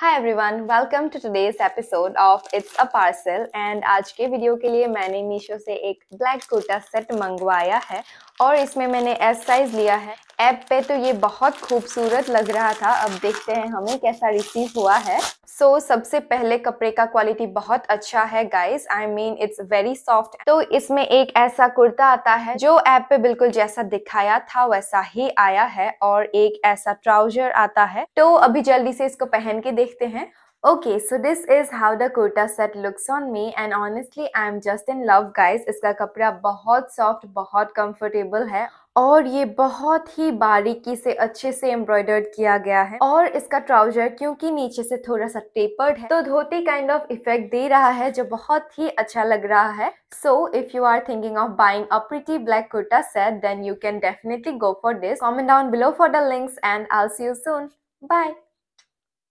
hi everyone welcome to today's episode of it's a parcel and आज के video के लिए मैंने मीशो से एक ब्लैक कुर्ता सेट मंगवाया है और इसमें मैंने एस साइज़ लिया है ऐप पे तो ये बहुत खूबसूरत लग रहा था अब देखते हैं हमें कैसा रिसीव हुआ है सो so, सबसे पहले कपड़े का क्वालिटी बहुत अच्छा है guys I mean it's very soft तो इसमें एक ऐसा कुर्ता आता है जो ऐप पे बिल्कुल जैसा दिखाया था वैसा ही आया है और एक ऐसा ट्राउजर आता है तो अभी जल्दी से इसको पहन के देखते हैं okay so this is how the kurta set looks on me and honestly I am just in love guys इसका कपड़ा बहुत सॉफ्ट बहुत कंफर्टेबल है और ये बहुत ही बारीकी से अच्छे से एम्ब्रॉयडर्ड किया गया है और इसका ट्राउजर क्योंकि नीचे से थोड़ा सा टेपर्ड है तो धोती काइंड ऑफ इफेक्ट दे रहा है जो बहुत ही अच्छा लग रहा है so if you are thinking of buying a pretty black kurta set then you can definitely go for this comment down below for the links and I see you soon bye